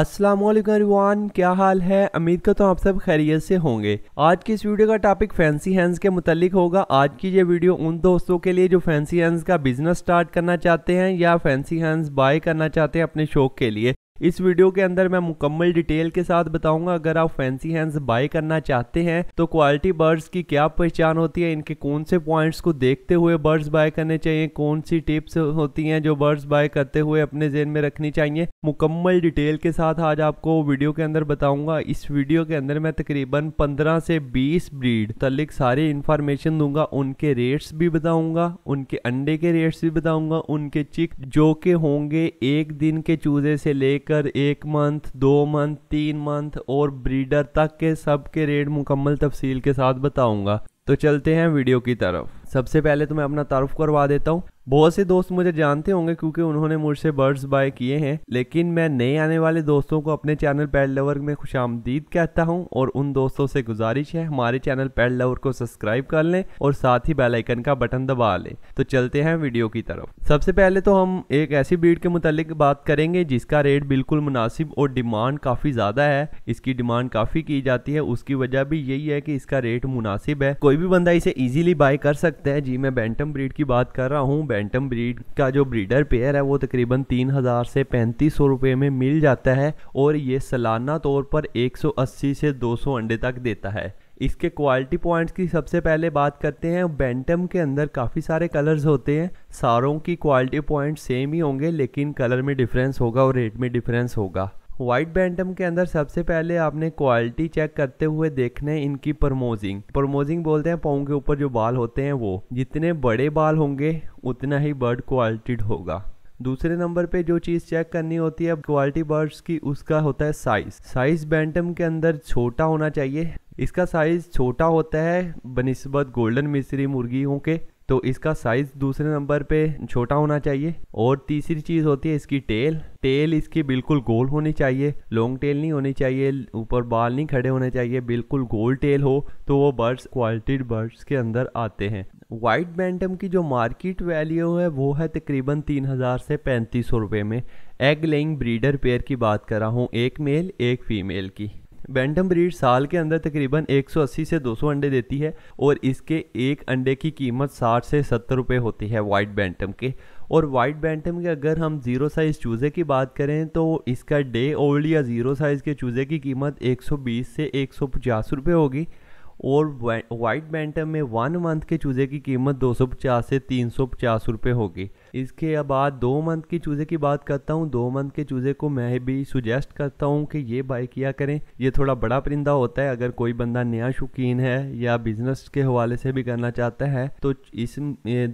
अस्सलाम वालेकुम क्या हाल है उम्मीद का तो आप सब खैरियत से होंगे आज की इस वीडियो का टॉपिक फैंसी हैंड्स के मुतालिक होगा आज की ये वीडियो उन दोस्तों के लिए जो फैंसी हैंड्स का बिजनेस स्टार्ट करना चाहते हैं या फैंसी हैंड्स बाय करना चाहते हैं अपने शौक के लिए इस वीडियो के अंदर मैं मुकम्मल डिटेल के साथ बताऊंगा अगर आप फैंसी हैंड्स बाय करना चाहते हैं तो क्वालिटी बर्ड्स की क्या पहचान होती है इनके कौन से पॉइंट्स को देखते हुए बर्ड्स बाय करने चाहिए कौन सी टिप्स होती हैं जो बर्ड्स बाय करते हुए अपने जेन में रखनी चाहिए मुकम्मल डिटेल के साथ आज आपको वीडियो के अंदर बताऊंगा इस वीडियो के अंदर मैं तकरीबन पंद्रह से बीस ब्रीड तलिक सारी इंफॉर्मेशन दूंगा उनके रेट्स भी बताऊंगा उनके अंडे के रेट्स भी बताऊंगा उनके चिक जो के होंगे एक दिन के चूजे से लेकर लेकर एक मंथ दो मंथ तीन मंथ और ब्रीडर तक के सब के रेट मुकम्मल तफसील के साथ बताऊंगा तो चलते हैं वीडियो की तरफ सबसे पहले तो मैं अपना तारुफ करवा देता हूँ बहुत से दोस्त मुझे जानते होंगे क्योंकि उन्होंने मुझसे बर्ड्स बाय किए हैं लेकिन मैं नए आने वाले दोस्तों को अपने चैनल पैड लवर में खुश आमदीद कहता हूं और उन दोस्तों से गुजारिश है हमारे चैनल पैड लवर को सब्सक्राइब कर लें और साथ ही आइकन का बटन दबा लें तो चलते हैं वीडियो की तरफ सबसे पहले तो हम एक ऐसी ब्रीड के मुतालिक बात करेंगे जिसका रेट बिल्कुल मुनासिब और डिमांड काफ़ी ज़्यादा है इसकी डिमांड काफ़ी की जाती है उसकी वजह भी यही है कि इसका रेट मुनासिब है कोई भी बंदा इसे ईजिली बाय कर सकता है जी मैं बैंटम ब्रीड की बात कर रहा हूँ बैंटम ब्रीड का जो ब्रीडर पेयर है वो तकरीबन तीन हज़ार से पैंतीस सौ रुपये में मिल जाता है और ये सालाना तौर पर 180 से 200 अंडे तक देता है इसके क्वालिटी पॉइंट्स की सबसे पहले बात करते हैं बैंटम के अंदर काफ़ी सारे कलर्स होते हैं सारों की क्वालिटी पॉइंट सेम ही होंगे लेकिन कलर में डिफरेंस होगा और रेट में डिफरेंस होगा व्हाइट बैंटम के अंदर सबसे पहले आपने क्वालिटी चेक करते हुए देखने इनकी प्रमोजिंग प्रमोजिंग बोलते हैं पाओ के ऊपर जो बाल होते हैं वो जितने बड़े बाल होंगे उतना ही बर्ड क्वालिटीड होगा दूसरे नंबर पे जो चीज़ चेक करनी होती है क्वालिटी बर्ड्स की उसका होता है साइज़ साइज़ बैंटम के अंदर छोटा होना चाहिए इसका साइज़ छोटा होता है बनस्बत गोल्डन मिश्री मुर्गियों के तो इसका साइज़ दूसरे नंबर पे छोटा होना चाहिए और तीसरी चीज़ होती है इसकी टेल टेल इसकी बिल्कुल गोल होनी चाहिए लॉन्ग टेल नहीं होनी चाहिए ऊपर बाल नहीं खड़े होने चाहिए बिल्कुल गोल टेल हो तो वो बर्ड्स क्वालिटीड बर्ड्स के अंदर आते हैं वाइट बैंटम की जो मार्केट वैल्यू है वो है तकरीबन तीन हज़ार से पैंतीस सौ रुपये में एग लेइंग ब्रीडर पेयर की बात कर रहा हूँ एक मेल एक फीमेल की बैंटम ब्रीड साल के अंदर तकरीबन 180 से 200 अंडे देती है और इसके एक अंडे की कीमत 60 से 70 रुपए होती है वाइट बैंटम के और वाइट बैंटम के अगर हम ज़ीरो साइज़ चूज़े की बात करें तो इसका डे ओल्ड या ज़ीरो साइज़ के चूज़े की कीमत 120 से 150 रुपए होगी और वाइट बैंटम में वन मंथ के चूज़े की कीमत पचास से तीन सौ पचास रुपये होगी इसके बाद दो मंथ के चूज़े की बात करता हूँ दो मंथ के चूज़े को मैं भी सुजेस्ट करता हूँ कि ये बाई किया करें ये थोड़ा बड़ा परिंदा होता है अगर कोई बंदा नया शौकीन है या बिजनेस के हवाले से भी करना चाहता है तो इस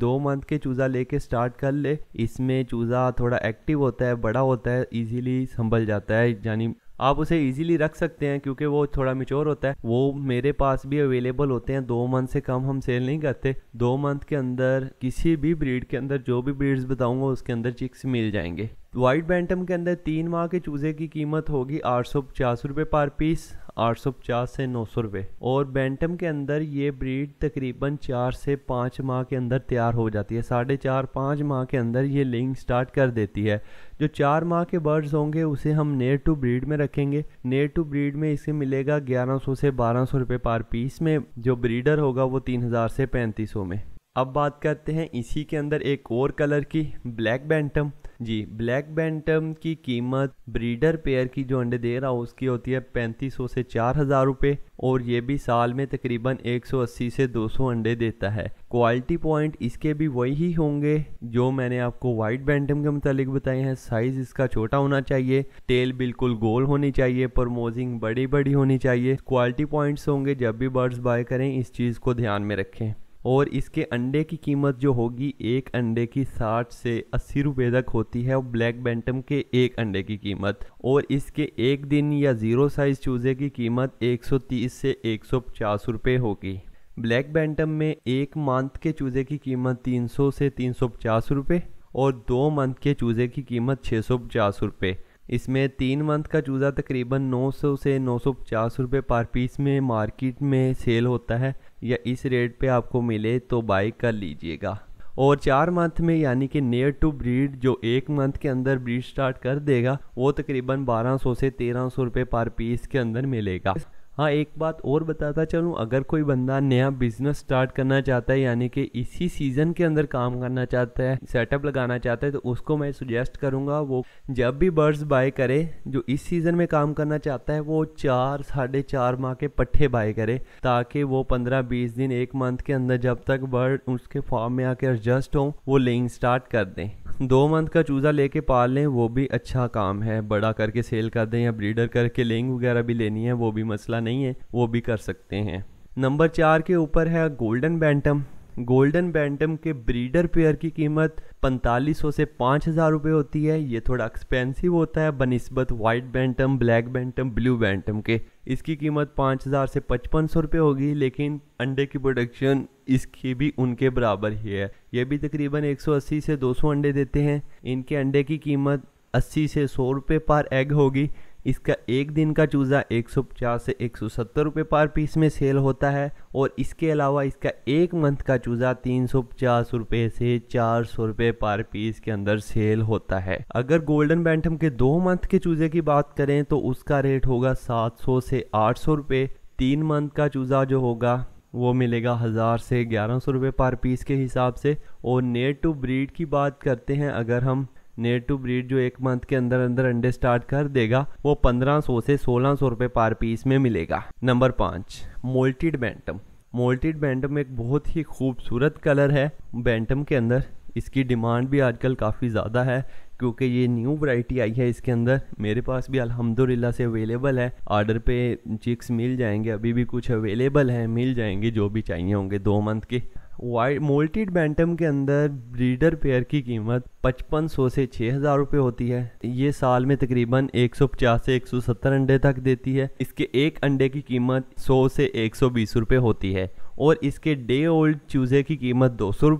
दो मंथ के चूज़ा लेके स्टार्ट कर ले इसमें चूज़ा थोड़ा एक्टिव होता है बड़ा होता है ईजिली संभल जाता है यानी आप उसे इजीली रख सकते हैं क्योंकि वो थोड़ा मिच्योर होता है वो मेरे पास भी अवेलेबल होते हैं दो मंथ से कम हम सेल नहीं करते दो मंथ के अंदर किसी भी ब्रीड के अंदर जो भी ब्रीड्स बताऊंगा उसके अंदर चिक्स मिल जाएंगे वाइट बैंटम के अंदर तीन माह के चूज़े की कीमत होगी आठ सौ पचास रुपये पर पीस आठ सौ पचास से नौ सौ रुपये और बैंटम के अंदर ये ब्रीड तकरीबन चार से पाँच माह के अंदर तैयार हो जाती है साढ़े चार पाँच माह के अंदर ये लिंग स्टार्ट कर देती है जो चार माह के बर्ड्स होंगे उसे हम नेर टू ब्रीड में रखेंगे नेर टू ब्रीड में इसे मिलेगा ग्यारह सौ से बारह सौ रुपये पर पीस में जो ब्रीडर होगा वो तीन हज़ार से पैंतीस सौ में अब बात करते हैं इसी के अंदर एक और कलर की ब्लैक बैंटम जी ब्लैक बैंटम की कीमत ब्रीडर पेयर की जो अंडे दे रहा हो उसकी होती है पैंतीस सौ से चार हज़ार रुपये और ये भी साल में तकरीबन 180 से 200 अंडे देता है क्वालिटी पॉइंट इसके भी वही ही होंगे जो मैंने आपको वाइट बैंटम के मुतालिक बताए हैं साइज़ इसका छोटा होना चाहिए टेल बिल्कुल गोल होनी चाहिए परमोजिंग बड़ी बड़ी होनी चाहिए क्वालिटी पॉइंट्स होंगे जब भी बर्ड्स बाय करें इस चीज़ को ध्यान में रखें और इसके अंडे की कीमत जो होगी एक अंडे की 60 से 80 रुपए तक होती है और ब्लैक बैंटम के एक अंडे की कीमत और इसके एक दिन या ज़ीरो साइज़ चूज़े की कीमत 130 से 150 रुपए होगी ब्लैक बैंटम में एक मंथ के चूज़े की कीमत 300 से 350 रुपए और दो मंथ के चूज़े की कीमत 650 रुपए इसमें तीन मंथ का चूज़ा तकरीबन 900 से 950 रुपए पर पीस में मार्केट में सेल होता है या इस रेट पे आपको मिले तो बाई कर लीजिएगा और चार मंथ में यानी कि नियर टू ब्रीड जो एक मंथ के अंदर ब्रीड स्टार्ट कर देगा वो तकरीबन 1200 से 1300 रुपए पर पीस के अंदर मिलेगा हाँ एक बात और बताता चलूँ अगर कोई बंदा नया बिजनेस स्टार्ट करना चाहता है यानी कि इसी सीज़न के अंदर काम करना चाहता है सेटअप लगाना चाहता है तो उसको मैं सुजेस्ट करूँगा वो जब भी बर्ड्स बाय करे जो इस सीज़न में काम करना चाहता है वो चार साढ़े चार माह के पट्ठे बाय करे ताकि वो पंद्रह बीस दिन एक मंथ के अंदर जब तक बर्ड उसके फॉर्म में आकर एडजस्ट हों वो लेइंग स्टार्ट कर दें दो मंथ का चूज़ा लेके पाल लें वो भी अच्छा काम है बड़ा करके सेल कर दें या ब्रीडर करके लेंग वगैरह भी लेनी है वो भी मसला नहीं है वो भी कर सकते हैं नंबर चार के ऊपर है गोल्डन बैंटम गोल्डन बैंटम के ब्रीडर पेयर की कीमत 4500 से 5000 रुपए होती है ये थोड़ा एक्सपेंसिव होता है बनस्बत white bantam black bantam blue bantam के इसकी कीमत 5000 से 5500 रुपए होगी लेकिन अंडे की प्रोडक्शन इसकी भी उनके बराबर ही है ये भी तकरीबन 180 से 200 अंडे देते हैं इनके अंडे की कीमत 80 से 100 रुपये पर एग होगी इसका एक दिन का चूज़ा 150 से 170 रुपए पर पीस में सेल होता है और इसके अलावा इसका एक मंथ का चूज़ा 350 रुपए से 400 रुपए पर पीस के अंदर सेल होता है अगर गोल्डन बैंटम के दो मंथ के चूज़े की बात करें तो उसका रेट होगा 700 से 800 रुपये तीन मंथ का चूज़ा जो होगा वो मिलेगा हज़ार से ग्यारह सौ रुपये पर पीस के हिसाब से और नेट टू ब्रीड की बात करते हैं अगर हम नेट टू ब्रीड जो एक मंथ के अंदर अंदर अंडे स्टार्ट कर देगा वो पंद्रह सौ से सोलह सौ रुपये पर पीस में मिलेगा नंबर पाँच मोल्टीड बैंटम मोल्टीड बैंटम एक बहुत ही खूबसूरत कलर है बैंटम के अंदर इसकी डिमांड भी आजकल काफ़ी ज़्यादा है क्योंकि ये न्यू वैरायटी आई है इसके अंदर मेरे पास भी अल्हम्दुलिल्लाह से अवेलेबल है ऑर्डर पे चिक्स मिल जाएंगे अभी भी कुछ अवेलेबल हैं मिल जाएंगे जो भी चाहिए होंगे दो मंथ के वाइट मोल्टेड बैंटम के अंदर ब्रीडर पेयर की कीमत 5500 से 6000 रुपए होती है ये साल में तकरीबन 150 से 170 अंडे तक देती है इसके एक अंडे की कीमत 100 से 120 रुपए होती है और इसके डे ओल्ड चूज़े की कीमत दो सौ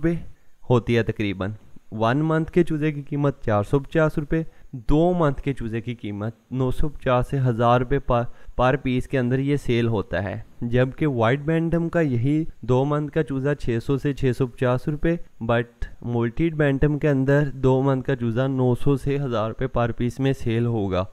होती है तकरीबन वन मंथ के चूज़े की कीमत चार सौ पचास रुपये दो मंथ के चूज़े की कीमत नौ सौ पचास से हज़ार रुपये पर पर पीस के अंदर ये सेल होता है जबकि वाइट बैंडम का यही दो मंथ का चूज़ा 600 से 650 रुपये बट मोल्टीड बैंडम के अंदर दो मंथ का चूज़ा 900 से हज़ार रुपये पर पीस में सेल होगा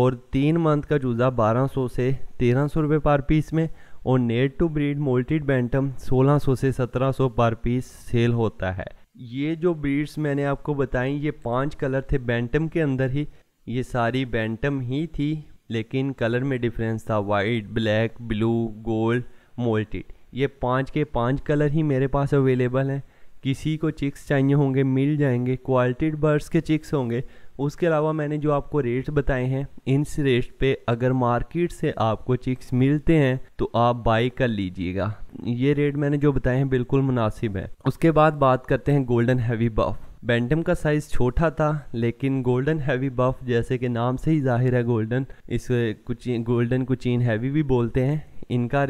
और तीन मंथ का चूज़ा 1200 से 1300 रुपये पर पीस में और net to breed mottled bantam 1600 से 1700 पर पीस सेल होता है ये जो ब्रीड्स मैंने आपको बताई ये पांच कलर थे बैंटम के अंदर ही ये सारी बैंटम ही थी लेकिन कलर में डिफरेंस था white black blue gold mottled ये पांच के पांच कलर ही मेरे पास अवेलेबल हैं किसी को चिक्स चाहिए होंगे मिल जाएंगे क्वालिटी बर्ड्स के चिक्स होंगे उसके अलावा मैंने जो आपको रेट्स बताए हैं इस रेट पे अगर मार्केट से आपको चिक्स मिलते हैं तो आप बाई कर लीजिएगा ये रेट मैंने जो बताए हैं बिल्कुल मुनासिब है उसके बाद बात करते हैं गोल्डन हैवी बफ बैंटम का साइज़ छोटा था लेकिन गोल्डन हैवी बफ जैसे कि नाम से ही जाहिर है गोल्डन इस कुछ गोल्डन कुचीन हैवी भी बोलते हैं इनका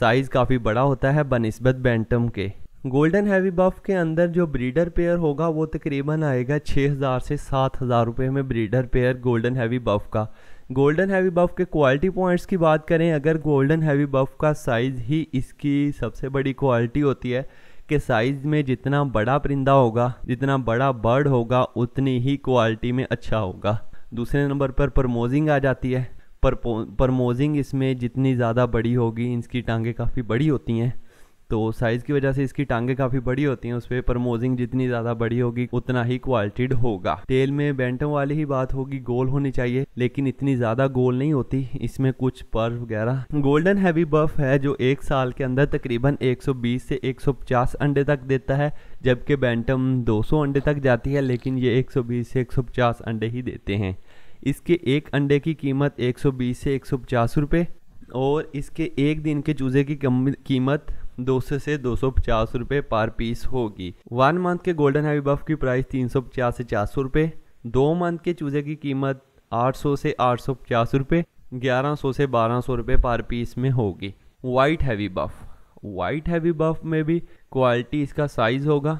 साइज़ काफ़ी बड़ा होता है बनस्बत बैंटम के गोल्डन हैवी बफ के अंदर जो ब्रीडर पेयर होगा वो तकरीबन आएगा छः हज़ार से सात हज़ार रुपये में breeder pair golden heavy buff का गोल्डन हैवी बफ के क्वालिटी पॉइंट्स की बात करें अगर गोल्डन हैवी बफ का साइज़ ही इसकी सबसे बड़ी क्वालिटी होती है कि साइज़ में जितना बड़ा परिंदा होगा जितना बड़ा बर्ड होगा उतनी ही क्वालिटी में अच्छा होगा दूसरे नंबर पर प्रमोजिंग आ जाती है प्रमोजिंग इसमें जितनी ज़्यादा बड़ी होगी इसकी टांगें काफ़ी बड़ी होती हैं तो साइज़ की वजह से इसकी टांगे काफ़ी बड़ी होती हैं उस पर प्रमोजिंग जितनी ज़्यादा बड़ी होगी उतना ही क्वालिटीड होगा टेल में बैंटम वाली ही बात होगी गोल होनी चाहिए लेकिन इतनी ज़्यादा गोल नहीं होती इसमें कुछ पर वगैरह गोल्डन हैवी बफ है जो एक साल के अंदर तकरीबन 120 से 150 अंडे तक देता है जबकि बैंटम 200 अंडे तक जाती है लेकिन ये 120 से 150 अंडे ही देते हैं इसके एक अंडे की कीमत 120 से 150 रुपए और इसके एक दिन के चूज़े की कीमत 200 से 250 रुपये पर पीस होगी वन मंथ के गोल्डन हैवी बफ की प्राइस तीन सौ पचास से चार सौ रुपये दो मंथ के चूजे की कीमत 800 से आठ सौ पचास रुपये ग्यारह सौ से बारह सौ रुपये पर पीस में होगी white heavy buff white heavy buff में भी क्वालिटी इसका साइज़ होगा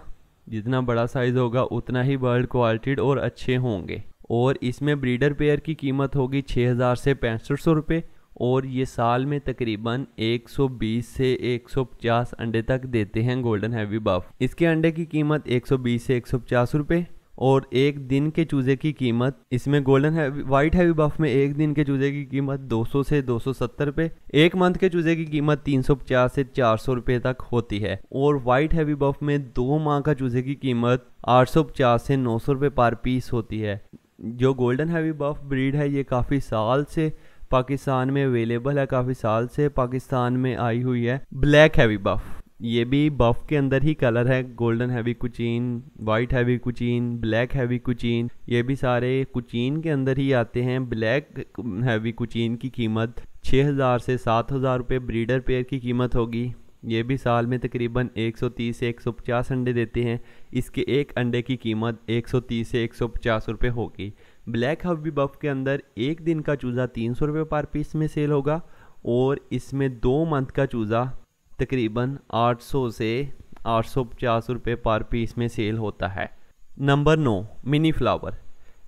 जितना बड़ा साइज़ होगा उतना ही वर्ल्ड क्वालिटी और अच्छे होंगे और इसमें ब्रीडर पेयर की कीमत होगी 6000 से पैंसठ सौ रुपये और ये साल में तकरीबन 120 से 150 अंडे तक देते हैं गोल्डन हैवी बफ इसके अंडे की कीमत 120 से 150 रुपए और एक दिन के चूजे की कीमत इसमें golden heavy white heavy buff में एक दिन के चूजे की कीमत 200 से 270 रुपये एक मंथ के चूजे की कीमत 350 से 400 रुपये तक होती है और वाइट हैवी बफ में दो माह का चूजे की कीमत 850 से 900 रुपये पर पीस होती है जो गोल्डन हैवी बफ ब्रीड है ये काफ़ी साल से पाकिस्तान में अवेलेबल है काफ़ी साल से पाकिस्तान में आई हुई है ब्लैक हैवी बफ ये भी बफ के अंदर ही कलर है golden heavy Cochin white heavy Cochin black heavy Cochin ये भी सारे कुचीन के अंदर ही आते हैं ब्लैक हैवी कुचीन की कीमत 6000 से 7000 रुपये ब्रीडर पेयर की कीमत होगी ये भी साल में तकरीबन 130 से 150 अंडे देते हैं इसके एक अंडे की कीमत 130 से 150 रुपए होगी ब्लैक हवी बफ के अंदर एक दिन का चूज़ा तीन सौ रुपये पर पीस में सेल होगा और इसमें दो मंथ का चूज़ा तकरीबन 800 से आठ सौ पचास रुपये पर पीस में सेल होता है नंबर नौ मिनी फ्लावर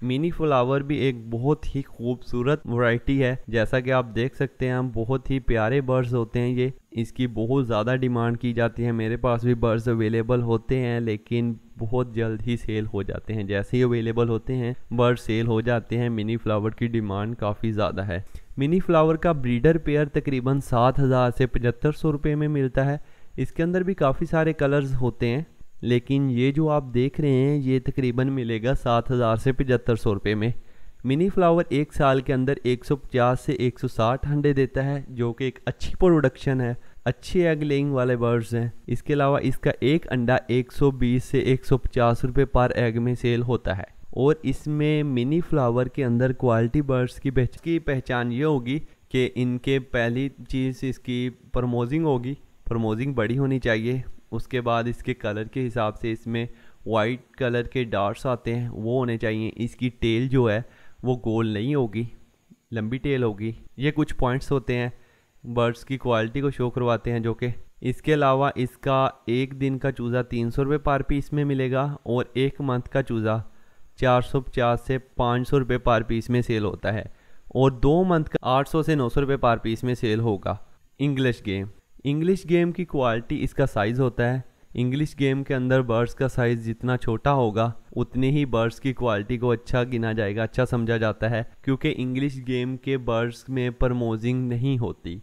मिनी फ्लावर भी एक बहुत ही खूबसूरत वैरायटी है जैसा कि आप देख सकते हैं हम बहुत ही प्यारे बर्ड्स होते हैं ये इसकी बहुत ज़्यादा डिमांड की जाती है मेरे पास भी बर्ड्स अवेलेबल होते हैं लेकिन बहुत जल्द ही सेल हो जाते हैं जैसे ही अवेलेबल होते हैं बर्ड सेल हो जाते हैं मिनी फ्लावर की डिमांड काफ़ी ज़्यादा है मिनी फ्लावर का ब्रीडर पेयर तकरीबन सात हज़ार से पचहत्तर सौ रुपये में मिलता है इसके अंदर भी काफ़ी सारे कलर्स होते हैं लेकिन ये जो आप देख रहे हैं ये तकरीबन मिलेगा सात हज़ार से पचहत्तर सौ रुपये में मिनी फ्लावर एक साल के अंदर 150 से 160 अंडे देता है जो कि एक अच्छी प्रोडक्शन है अच्छे एग लेइंग वाले बर्ड्स हैं इसके अलावा इसका एक अंडा 120 से 150 रुपए पर एग में सेल होता है और इसमें मिनी फ्लावर के अंदर क्वालिटी बर्ड्स की की पहचान ये होगी कि इनके पहली चीज़ इसकी प्रमोजिंग होगी प्रमोजिंग बड़ी होनी चाहिए उसके बाद इसके कलर के हिसाब से इसमें वाइट कलर के डार्ट्स आते हैं वो होने चाहिए इसकी टेल जो है वो गोल नहीं होगी लंबी टेल होगी ये कुछ पॉइंट्स होते हैं बर्ड्स की क्वालिटी को शो करवाते हैं जो कि इसके अलावा इसका एक दिन का चूज़ा तीन सौ रुपये पार पीस में मिलेगा और एक मंथ का चूज़ा चार सौ पचास से पाँच सौ रुपये पार पीस में सेल होता है और दो मंथ का आठ सौ से नौ सौ रुपये पार पीस में सेल होगा इंग्लिश गेम इंग्लिश गेम की क्वालिटी इसका साइज़ होता है इंग्लिश गेम के अंदर बर्ड्स का साइज़ जितना छोटा होगा उतनी ही बर्ड्स की क्वालिटी को अच्छा गिना जाएगा अच्छा समझा जाता है क्योंकि इंग्लिश गेम के बर्ड्स में प्रमोजिंग नहीं होती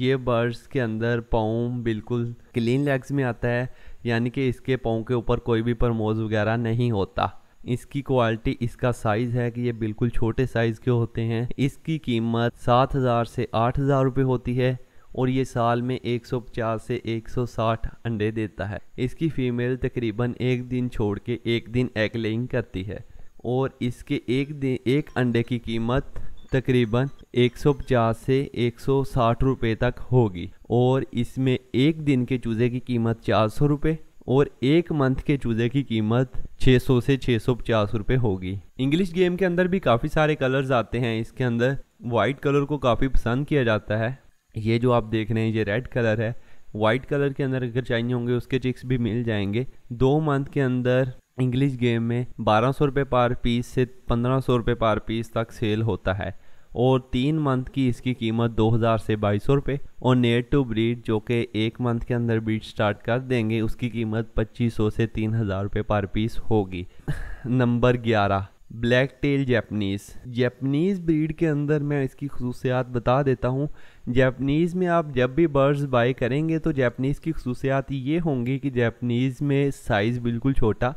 ये बर्ड्स के अंदर पाँव बिल्कुल क्लीन लेग्स में आता है यानी कि इसके पाँव के ऊपर कोई भी प्रमोज वगैरह नहीं होता इसकी क्वालिटी इसका साइज़ है कि ये बिल्कुल छोटे साइज़ के होते हैं इसकी कीमत सात हज़ार से आठ हज़ार रुपये होती है और ये साल में 150 से 160 अंडे देता है इसकी फीमेल तकरीबन एक दिन छोड़ के एक दिन एग लेइंग करती है और इसके एक दिन एक अंडे की कीमत तकरीबन 150 से 160 रुपए तक होगी और इसमें एक दिन के चूज़े की कीमत चार सौ रुपये और एक मंथ के चूज़े की कीमत 600 से 650 रुपए होगी इंग्लिश गेम के अंदर भी काफ़ी सारे कलर्स आते हैं इसके अंदर वाइट कलर को काफ़ी पसंद किया जाता है ये जो आप देख रहे हैं ये रेड कलर है वाइट कलर के अंदर अगर चाहिए होंगे उसके चिक्स भी मिल जाएंगे दो मंथ के अंदर इंग्लिश गेम में बारह सौ रुपये पर पीस से पंद्रह सौ रुपये पर पीस तक सेल होता है और तीन मंथ की इसकी कीमत 2000 से बाईस सौ रुपये और नेट टू ब्रीड जो कि एक मंथ के अंदर ब्रीड स्टार्ट कर देंगे उसकी कीमत 2500 से 3000 रुपये पर पीस होगी नंबर ग्यारह black tail Japanese Japanese breed के अंदर मैं इसकी खसूसियात बता देता हूँ जैपनीज़ में आप जब भी बर्ड्स बाई करेंगे तो जैपनीज़ की खसूसियात ये होंगी कि जैपनीज़ में साइज़ बिल्कुल छोटा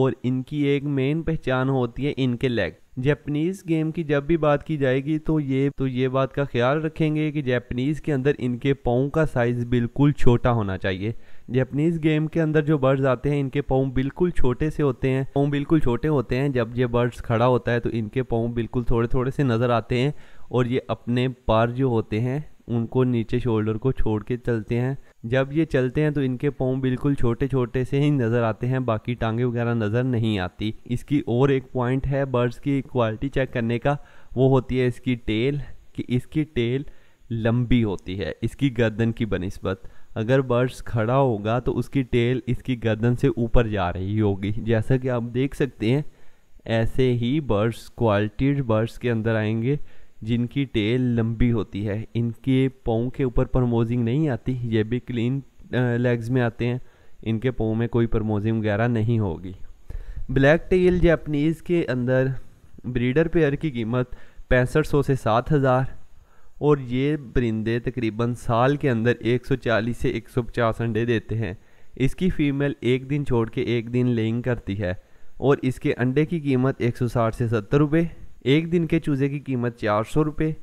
और इनकी एक मेन पहचान होती है इनके लेग जैपनीज़ गेम की जब भी बात की जाएगी तो ये तो ये बात का ख्याल रखेंगे कि जैपनीज़ के अंदर इनके पाँव का साइज़ बिल्कुल छोटा होना चाहिए जैपनीज गेम के अंदर जो बर्ड्स आते हैं इनके पाँव बिल्कुल छोटे से होते हैं पाँव बिल्कुल छोटे होते हैं जब ये बर्ड्स खड़ा होता है तो इनके पाँव बिल्कुल थोड़े थोड़े से नज़र आते हैं और ये अपने पार जो होते हैं उनको नीचे शोल्डर को छोड़ के चलते हैं जब ये चलते हैं तो इनके पाँव बिल्कुल छोटे छोटे से ही नज़र आते हैं बाकी टांगे वगैरह नज़र नहीं आती इसकी और एक पॉइंट है बर्ड्स की क्वालिटी चेक करने का वो होती है इसकी टेल कि इसकी टेल लंबी होती है इसकी गर्दन की बनस्बत अगर बर्ड्स खड़ा होगा तो उसकी टेल इसकी गर्दन से ऊपर जा रही होगी जैसा कि आप देख सकते हैं ऐसे ही बर्ड्स क्वालिटीड बर्ड्स के अंदर आएंगे जिनकी टेल लंबी होती है इनके पाँव के ऊपर परमोजिंग नहीं आती ये भी क्लीन लेग्स में आते हैं इनके पाँव में कोई परमोजिंग वगैरह नहीं होगी ब्लैक टेल जैपनीज़ के अंदर ब्रीडर पेयर की कीमत पैंसठ सौ से सात हज़ार और ये परिंदे तकरीबन साल के अंदर 140 से 150 अंडे देते हैं इसकी फ़ीमेल एक दिन छोड़ के एक दिन लेइंग करती है और इसके अंडे की कीमत 160 से सत्तर रुपये एक दिन के चूज़े की कीमत चार सौ रुपये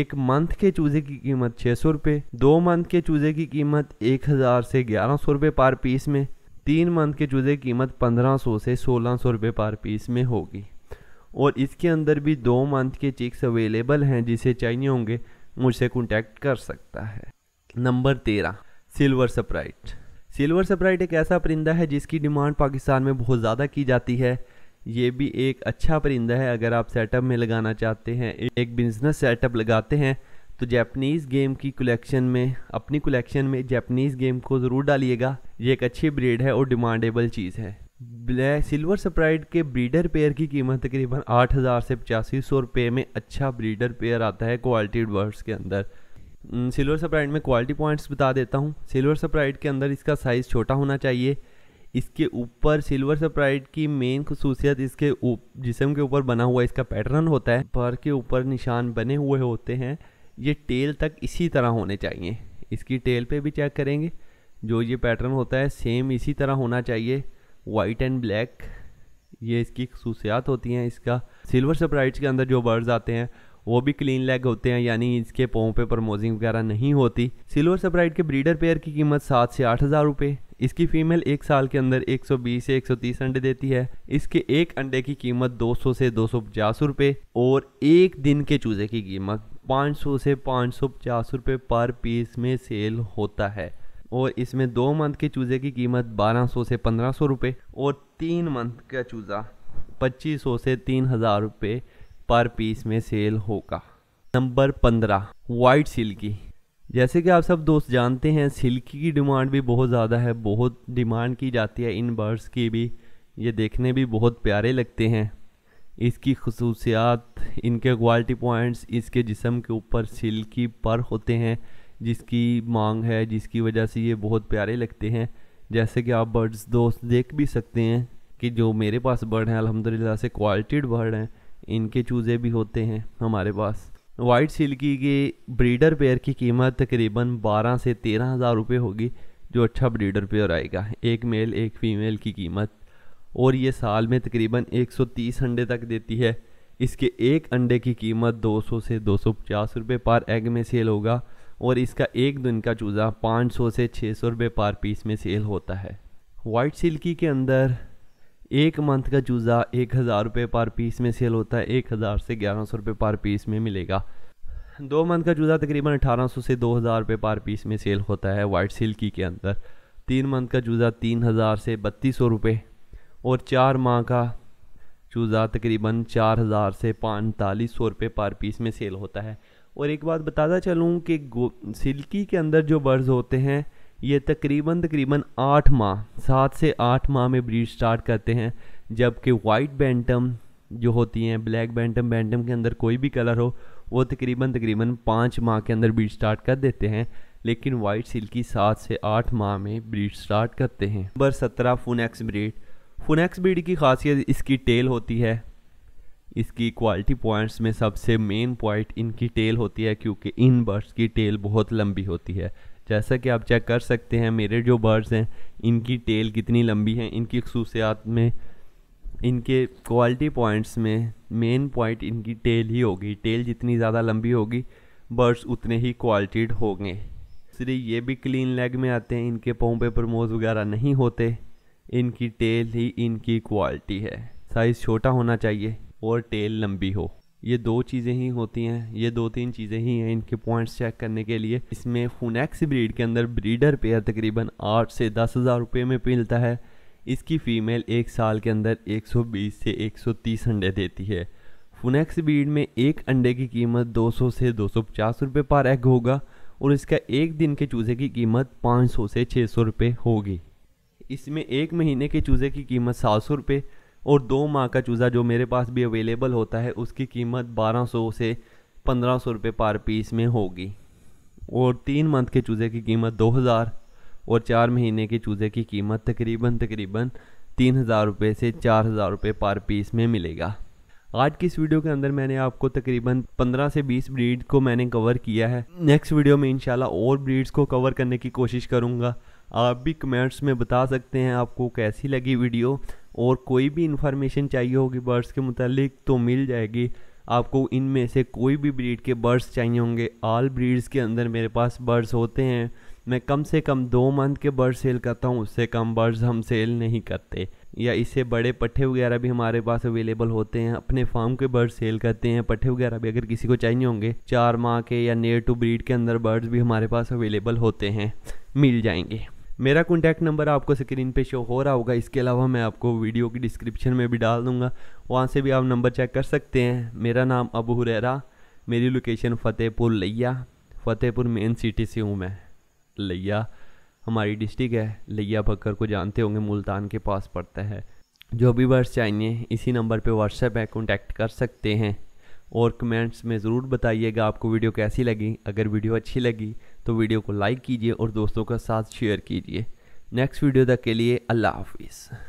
एक मंथ के चूज़े की कीमत छः सौ रुपये दो मंथ के चूज़े की कीमत एक हज़ार से ग्यारह सौ रुपये पार पीस में तीन मंथ के चूज़े की कीमत पंद्रह सौ से सोलह सौ रुपये पार पीस में होगी और इसके अंदर भी दो मंथ के चिक्स अवेलेबल हैं जिसे चाहिए होंगे मुझसे कॉन्टैक्ट कर सकता है नंबर तेरह सिल्वर सप्राइट सिल्वर सप्राइट एक ऐसा परिंदा है जिसकी डिमांड पाकिस्तान में बहुत ज़्यादा की जाती है ये भी एक अच्छा परिंदा है अगर आप सेटअप में लगाना चाहते हैं एक बिजनेस सेटअप लगाते हैं तो जैपनीज़ गेम की कलेक्शन में अपनी कलेक्शन में जैपनीज़ गेम को ज़रूर डालिएगा ये एक अच्छी ब्रीड है और डिमांडेबल चीज़ है ब्लैक सिल्वर स्प्राइट के ब्रीडर पेयर की कीमत तकरीबन आठ हज़ार से पचासी सौ रुपये में अच्छा ब्रीडर पेयर आता है क्वालिटी वर्ड्स के अंदर सिल्वर स्प्राइट में क्वालिटी पॉइंट्स बता देता हूँ सिल्वर स्प्राइट के अंदर इसका साइज़ छोटा होना चाहिए इसके ऊपर सिल्वर स्प्राइट की मेन खसूसियत इसके जिसम के ऊपर बना हुआ इसका पैटर्न होता है पर के ऊपर निशान बने हुए होते हैं ये टेल तक इसी तरह होने चाहिए इसकी टेल पे भी चेक करेंगे जो ये पैटर्न होता है सेम इसी तरह होना चाहिए वाइट एंड ब्लैक ये इसकी खसूसियात होती हैं इसका सिल्वर सप्राइट्स के अंदर जो बर्ड्स आते हैं वो भी क्लीन लेग होते हैं यानी इसके पों पे प्रमोजिंग वगैरह नहीं होती सिल्वर सप्राइट के ब्रीडर पेयर की कीमत सात से आठ हज़ार रुपये इसकी फीमेल एक साल के अंदर 120 से 130 अंडे देती है इसके एक अंडे की कीमत 200 से पचास रुपये और एक दिन के चूज़े की कीमत 500 से पचास रुपये पर पीस में सेल होता है और इसमें दो मंथ के चूज़े की कीमत 1200 से 1500 रुपये और तीन मंथ का चूज़ा 2500 से 3000 रुपये पर पीस में सेल होगा नंबर 15 वाइट सिल्की जैसे कि आप सब दोस्त जानते हैं सिल्की की डिमांड भी बहुत ज़्यादा है बहुत डिमांड की जाती है इन बर्ड्स की भी ये देखने भी बहुत प्यारे लगते हैं इसकी खसूसियात इनके क्वालिटी पॉइंट्स इसके जिसम के ऊपर सिल्की पर होते हैं जिसकी मांग है जिसकी वजह से ये बहुत प्यारे लगते हैं जैसे कि आप बर्ड्स दोस्त देख भी सकते हैं कि जो मेरे पास बर्ड हैं अलहमदिल्ला से क्वालिटीड बर्ड हैं इनके चूज़े भी होते हैं हमारे पास वाइट सिल्की के ब्रीडर पेयर की कीमत तकरीबन 12 से तेरह हज़ार रुपये होगी जो अच्छा ब्रीडर पेयर आएगा एक मेल एक फीमेल की कीमत और ये साल में तकरीबन 130 अंडे तक देती है इसके एक अंडे की कीमत 200 से 250 रुपए पर एग में सेल होगा और इसका एक दिन का चूज़ा 500 से 600 रुपये पर पीस में सेल होता है वाइट सिल्की के अंदर एक मंथ का चूज़ा एक हज़ार रुपये पर पीस में सेल होता है एक हज़ार से ग्यारह सौ रुपये पर पीस में मिलेगा दो मंथ का चूज़ा तकरीबन अठारह सौ से दो हज़ार रुपये पर पीस में सेल होता है वाइट सिल्की के अंदर तीन मंथ का चूज़ा तीन हज़ार से बत्तीस सौ रुपये और चार माह का चूज़ा तकरीबन चार हज़ार से पैंतालीस सौ रुपये पर पीस में सेल होता है और एक बात बताता चलूँ कि सिल्की के अंदर जो बर्ड्स होते हैं ये तकरीबन तकरीबन आठ माह सात से आठ माह में ब्रीड स्टार्ट करते हैं जबकि वाइट बैंटम जो होती हैं ब्लैक बैंटम बैंटम के अंदर कोई भी कलर हो वो तकरीबन तकरीबन पाँच माह के अंदर ब्रीड स्टार्ट कर देते हैं लेकिन वाइट सिल्की सात से आठ माह में ब्रीड स्टार्ट करते हैं नंबर सत्रह फुनेक्स ब्रीड फुनेक्स ब्रीड की खासियत इसकी टेल होती है इसकी क्वालिटी पॉइंट्स में सबसे मेन पॉइंट इनकी टेल होती है क्योंकि इन बर्ड्स की टेल बहुत लंबी होती है जैसा कि आप चेक कर सकते हैं मेरे जो बर्ड्स हैं इनकी टेल कितनी लंबी है इनकी खसूसियात में इनके क्वालिटी पॉइंट्स में मेन पॉइंट इनकी टेल ही होगी टेल जितनी ज़्यादा लंबी होगी बर्ड्स उतने ही क्वालिटीड होंगे दूसरे ये भी क्लीन लेग में आते हैं इनके पाँव पे प्रमोज वगैरह नहीं होते इनकी टेल ही इनकी क्वालिटी है साइज़ छोटा होना चाहिए और टेल लंबी हो ये दो चीज़ें ही होती हैं ये दो तीन चीज़ें ही हैं इनके पॉइंट्स चेक करने के लिए इसमें फुनैक्स ब्रीड के अंदर ब्रीडर पेयर तकरीबन आठ से दस हज़ार रुपये में मिलता है इसकी फ़ीमेल एक साल के अंदर 120 से 130 अंडे देती है फुनैक्स ब्रीड में एक अंडे की कीमत 200 से 250 रुपये पर एग होगा और इसका एक दिन के चूज़े की कीमत सौ से सौ रुपये होगी इसमें एक महीने के चूज़े की कीमत सात सौ रुपये और दो माह का चूज़ा जो मेरे पास भी अवेलेबल होता है उसकी कीमत 1200 से 1500 रुपये पर पीस में होगी और तीन मंथ के चूज़े की कीमत 2000 और चार महीने के चूज़े की कीमत तकरीबन तकरीबन तीन हज़ार रुपये से चार हज़ार रुपये पर पीस में मिलेगा आज की इस वीडियो के अंदर मैंने आपको तकरीबन 15 से 20 ब्रीड को मैंने कवर किया है नेक्स्ट वीडियो में इंशाल्लाह और ब्रीड्स को कवर करने की कोशिश करूँगा आप भी कमेंट्स में बता सकते हैं आपको कैसी लगी वीडियो और कोई भी इन्फॉर्मेशन चाहिए होगी बर्ड्स के मुतालिक तो मिल जाएगी आपको इनमें से कोई भी ब्रीड के बर्ड्स चाहिए होंगे ऑल ब्रीड्स के अंदर मेरे पास बर्ड्स होते हैं मैं कम से कम दो मंथ के बर्ड सेल करता हूँ उससे कम बर्ड्स हम सेल नहीं करते या इससे बड़े पट्ठे वगैरह भी हमारे पास अवेलेबल होते हैं अपने फार्म के बर्ड सेल करते हैं पट्ठे वगैरह भी अगर किसी को चाहिए होंगे चार माह के या नेर टू ब्रीड के अंदर बर्ड्स भी हमारे पास अवेलेबल होते हैं मिल जाएंगे मेरा कॉन्टैक्ट नंबर आपको स्क्रीन पे शो हो रहा होगा इसके अलावा मैं आपको वीडियो की डिस्क्रिप्शन में भी डाल दूंगा वहाँ से भी आप नंबर चेक कर सकते हैं मेरा नाम अबू हुरैरा मेरी लोकेशन फ़तेहपुर लैया फ़तेहपुर मेन सिटी से हूँ मैं लैया हमारी डिस्ट्रिक्ट है लैया बकर को जानते होंगे मुल्तान के पास पड़ता है जो भी वर्ड्स चाहिए इसी नंबर पर व्हाट्सएप है कॉन्टैक्ट कर सकते हैं और कमेंट्स में ज़रूर बताइएगा आपको वीडियो कैसी लगी अगर वीडियो अच्छी लगी तो वीडियो को लाइक कीजिए और दोस्तों के साथ शेयर कीजिए नेक्स्ट वीडियो तक के लिए अल्लाह हाफिज़